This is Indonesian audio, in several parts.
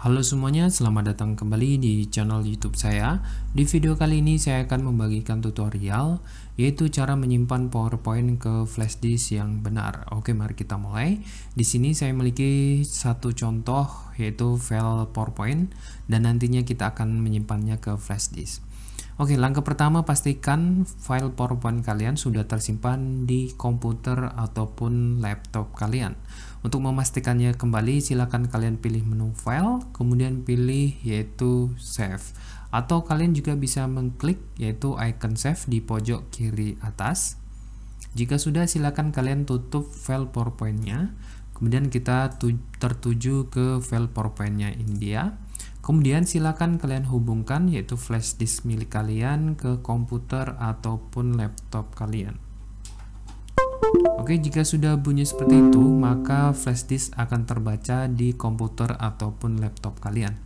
Halo semuanya, selamat datang kembali di channel YouTube saya. Di video kali ini saya akan membagikan tutorial yaitu cara menyimpan PowerPoint ke flash disk yang benar. Oke, mari kita mulai. Di sini saya memiliki satu contoh yaitu file PowerPoint dan nantinya kita akan menyimpannya ke flash disk. Oke, langkah pertama pastikan file PowerPoint kalian sudah tersimpan di komputer ataupun laptop kalian. Untuk memastikannya kembali, silakan kalian pilih menu file, kemudian pilih yaitu save. Atau kalian juga bisa mengklik yaitu icon save di pojok kiri atas. Jika sudah, silakan kalian tutup file PowerPoint-nya. Kemudian kita tertuju ke file PowerPoint-nya India Kemudian silakan kalian hubungkan yaitu flash disk milik kalian ke komputer ataupun laptop kalian. Oke, jika sudah bunyi seperti itu, maka flash disk akan terbaca di komputer ataupun laptop kalian.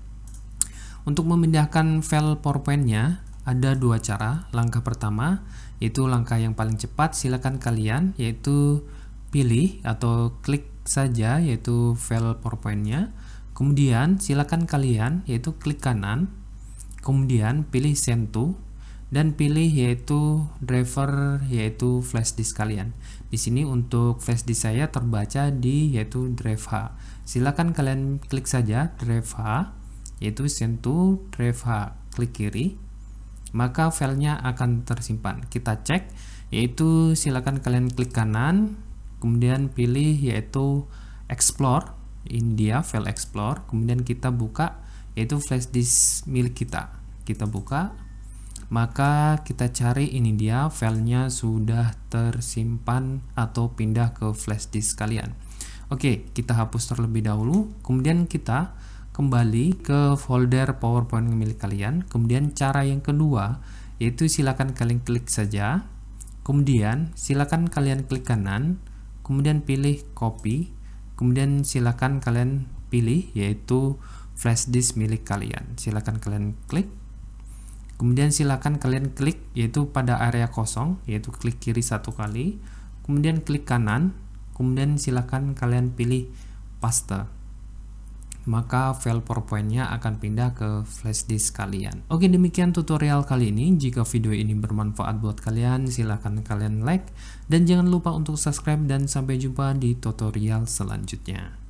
Untuk memindahkan file PowerPoint-nya, ada dua cara. Langkah pertama, yaitu langkah yang paling cepat, silakan kalian yaitu pilih atau klik saja yaitu file PowerPoint-nya. Kemudian silakan kalian yaitu klik kanan, kemudian pilih send to dan pilih yaitu driver yaitu flash disk kalian. Di sini untuk flash disk saya terbaca di yaitu drive H. Silakan kalian klik saja drive H yaitu send to drive H. Klik kiri maka filenya akan tersimpan. Kita cek yaitu silakan kalian klik kanan kemudian pilih yaitu explore India File Explorer kemudian kita buka yaitu flash disk milik kita kita buka maka kita cari ini dia filenya sudah tersimpan atau pindah ke flash disk kalian oke kita hapus terlebih dahulu kemudian kita kembali ke folder powerpoint milik kalian kemudian cara yang kedua yaitu silakan kalian klik saja kemudian silakan kalian klik kanan kemudian pilih copy kemudian silakan kalian pilih yaitu flash disk milik kalian silakan kalian klik kemudian silakan kalian klik yaitu pada area kosong yaitu klik kiri satu kali kemudian klik kanan kemudian silakan kalian pilih paste maka file PowerPoint-nya akan pindah ke flash disk kalian. Oke, demikian tutorial kali ini. Jika video ini bermanfaat buat kalian, silahkan kalian like. Dan jangan lupa untuk subscribe dan sampai jumpa di tutorial selanjutnya.